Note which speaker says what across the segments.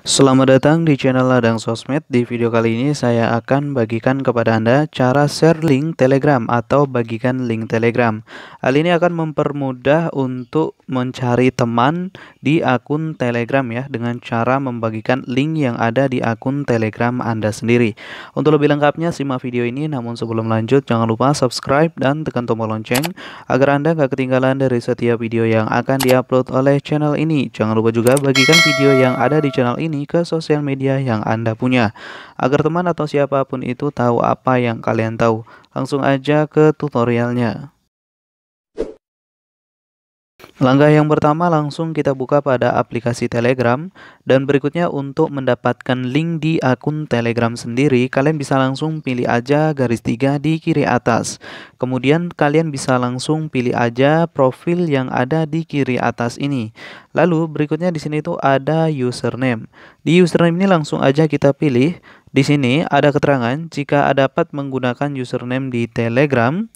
Speaker 1: Selamat datang di channel Ladang Sosmed. Di video kali ini saya akan bagikan kepada Anda cara share link Telegram atau bagikan link Telegram. Hal ini akan mempermudah untuk mencari teman di akun Telegram ya dengan cara membagikan link yang ada di akun Telegram Anda sendiri. Untuk lebih lengkapnya simak video ini namun sebelum lanjut jangan lupa subscribe dan tekan tombol lonceng agar Anda gak ketinggalan dari setiap video yang akan diupload oleh channel ini. Jangan lupa juga bagikan video yang ada di channel ini ini ke sosial media yang Anda punya agar teman atau siapapun itu tahu apa yang kalian tahu. Langsung aja ke tutorialnya. Langkah yang pertama langsung kita buka pada aplikasi Telegram dan berikutnya untuk mendapatkan link di akun Telegram sendiri kalian bisa langsung pilih aja garis tiga di kiri atas kemudian kalian bisa langsung pilih aja profil yang ada di kiri atas ini lalu berikutnya di sini tuh ada username di username ini langsung aja kita pilih di sini ada keterangan jika Anda dapat menggunakan username di Telegram.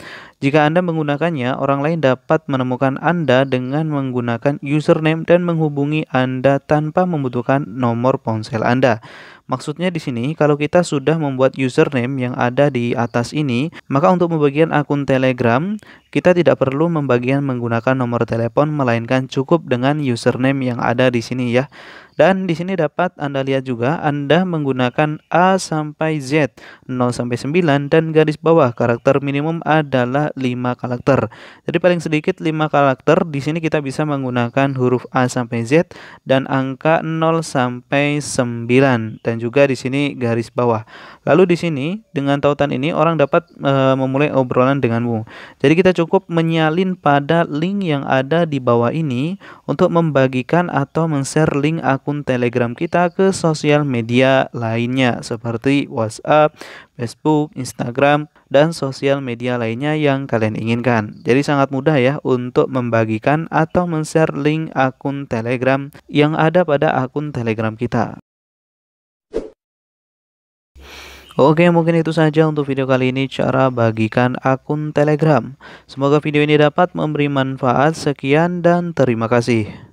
Speaker 1: Jika Anda menggunakannya, orang lain dapat menemukan Anda dengan menggunakan username dan menghubungi Anda tanpa membutuhkan nomor ponsel Anda. Maksudnya di sini, kalau kita sudah membuat username yang ada di atas ini, maka untuk pembagian akun Telegram, kita tidak perlu membagian menggunakan nomor telepon, melainkan cukup dengan username yang ada di sini ya. Dan di sini dapat Anda lihat juga Anda menggunakan A sampai Z, 0 sampai 9 dan garis bawah karakter minimum adalah 5 karakter. Jadi paling sedikit 5 karakter. Di sini kita bisa menggunakan huruf A sampai Z dan angka 0 sampai 9 dan juga di sini garis bawah. Lalu di sini dengan tautan ini orang dapat e, memulai obrolan denganmu. Jadi kita cukup menyalin pada link yang ada di bawah ini untuk membagikan atau men-share link akun akun Telegram kita ke sosial media lainnya seperti WhatsApp, Facebook, Instagram, dan sosial media lainnya yang kalian inginkan. Jadi sangat mudah ya untuk membagikan atau men-share link akun Telegram yang ada pada akun Telegram kita. Oke mungkin itu saja untuk video kali ini cara bagikan akun telegram Semoga video ini dapat memberi manfaat Sekian dan terima kasih